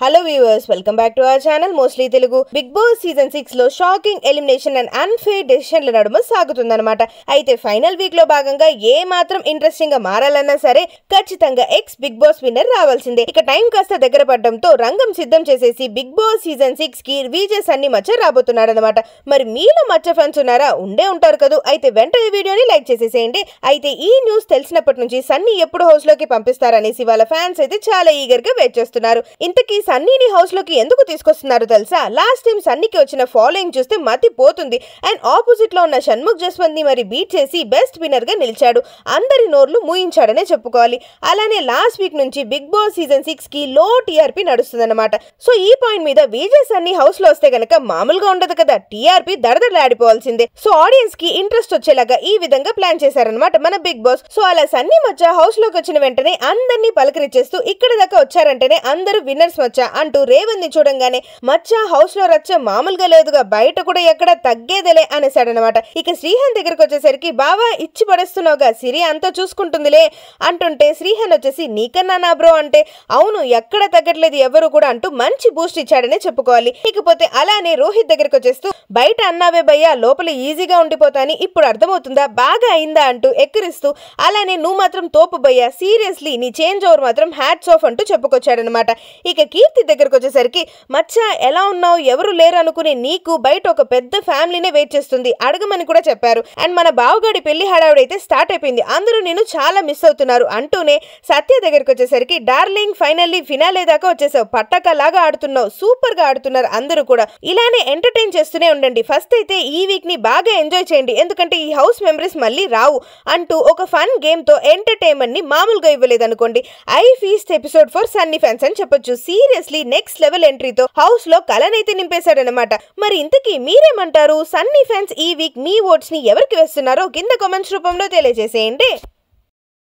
hello viewers welcome back to our channel mostly Telugu big boss season six లో shocking elimination and unfair డెసిషన్ల నడుమ సాగుతుందన్నమాట అయితే final week లో భాగంగా ఏ మాత్రం ఇంట్రెస్టింగ్ గా మారాలన్నా సరే ఖచ్చితంగా ఎక్స్ బిగ్ బాస్ విన్నర్ రావాల్సిందే ఇక టైం కాస్త దగ్గర పడడంతో రంగం సిద్ధం చేసేసి బిగ్ బాస్ సీజన్ సిక్స్ కి విజే సన్ని మచ్చ రాబోతున్నాడు అనమాట మరి మీలో మచ్చ ఫ్యాన్స్ ఉన్నారా ఉండే ఉంటారు కదా అయితే వెంటనే వీడియోని లైక్ చేసేసేయండి అయితే ఈ న్యూస్ తెలిసినప్పటి నుంచి సన్ని ఎప్పుడు హౌస్ లోకి పంపిస్తారనేసి వాళ్ళ ఫ్యాన్స్ అయితే చాలా ఈగర్ గా వెయిట్ చేస్తున్నారు ఇంతకీ సన్నీని హౌస్ లోకి ఎందుకు తీసుకొస్తున్నారు తెలుసా లాస్ట్ టైం సన్నీకి వచ్చిన ఫాలోయింగ్ చూస్తే మతి పోతుంది అండ్ ఆపోజిట్ లో ఉన్న షణ్ముఖ్ జస్వంత్ని మరి బీట్ చేసి బెస్ట్ విన్నర్ గా నిలిచాడు అందరి నోర్లు మూయించాడనే చెప్పుకోవాలి అలానే లాస్ట్ వీక్ నుంచి బిగ్ బాస్ సీజన్ సిక్స్ కి లో టీఆర్పీ నడుస్తుందన్నమాట సో ఈ పాయింట్ మీద విజయ్ సన్నీ హౌస్ లో వస్తే గనక మామూలుగా ఉండదు కదా టీఆర్పీ దడదడలాడిపోవాల్సిందే సో ఆడియన్స్ కి ఇంట్రెస్ట్ వచ్చేలాగా ఈ విధంగా ప్లాన్ చేశారనమాట మన బిగ్ బాస్ సో అలా సన్నీ మధ్య హౌస్ లోకి వచ్చిన వెంటనే అందరినీ పలకరించేస్తూ ఇక్కడ దాకా వచ్చారంటేనే అందరూ విన్నర్స్ తీసుకొచ్చా అంటూ రేవంత్ని చూడంగానే మచ్చ హౌస్ లో రచ్చ మామూలుగా లేదుగా బయట కూడా ఎక్కడ తగ్గేదేలే అనేసాడనమాట ఇక శ్రీహన్ దగ్గరకు వచ్చేసరికి బావా ఇచ్చి పడేస్తున్నావుగా సిరి అంతా చూసుకుంటుందిలే అంటుంటే శ్రీహన్ వచ్చేసి నీకన్నా నా బ్రో అంటే అవును ఎక్కడ తగ్గట్లేదు ఎవరు కూడా అంటూ మంచి బూస్ట్ ఇచ్చాడనే చెప్పుకోవాలి ఇకపోతే అలానే రోహిత్ దగ్గరకు వచ్చేస్తూ బయట అన్నావే భయ్యా లోపల ఈజీగా ఉండిపోతాని ఇప్పుడు అర్థమవుతుందా బాగా అయిందా అంటూ ఎక్కిరిస్తూ అలానే నువ్వు మాత్రం తోపు భయ్యా సీరియస్లీ నీ చేంజ్ ఓవర్ మాత్రం హ్యాట్స్ ఆఫ్ అంటూ చెప్పుకొచ్చాడనమాట ఇక కీర్తి దగ్గరకు వచ్చేసరికి మచ్చ ఎలా ఉన్నావు ఎవరు లేరు అనుకుని నీకు బయట ఒక పెద్ద ఫ్యామిలీనే వెయిట్ చేస్తుంది అడగమని కూడా చెప్పారు అండ్ మన బావగాడి పెళ్లి హడావుడైతే స్టార్ట్ అయిపోయింది అందరూ నేను చాలా మిస్ అవుతున్నారు అంటూనే సత్య దగ్గరకు వచ్చేసరికి డార్లింగ్ ఫైనల్లీ ఫినాలే దాకా వచ్చేసావు పట్టక లాగా ఆడుతున్నావు సూపర్ గా ఆడుతున్నారు అందరూ కూడా ఇలానే ఎంటర్టైన్ చేస్తూనే ఉండండి ఫస్ట్ అయితే ఈ వీక్ ని బాగా ఎంజాయ్ చేయండి ఎందుకంటే ఈ హౌస్ మెమరీస్ మళ్ళీ రావు అంటూ ఒక ఫన్ గేమ్ తో ఎంటర్టైన్మెంట్ ని మామూలుగా ఇవ్వలేదు అనుకోండి eye feast episode for Sunny fans అని చెప్పొచ్చు సీరియల్ సీరియస్లీ నెక్స్ట్ లెవెల్ ఎంట్రీతో హౌస్ లో కలనైతే నింపేశాడనమాట మరి ఇంతకీ మీరేమంటారు సన్నీ ఫ్యాన్స్ ఈ వీక్ మీ ఓట్స్ ని ఎవరికి వేస్తున్నారో కింద కామెంట్స్ రూపంలో తెలియజేసేయండి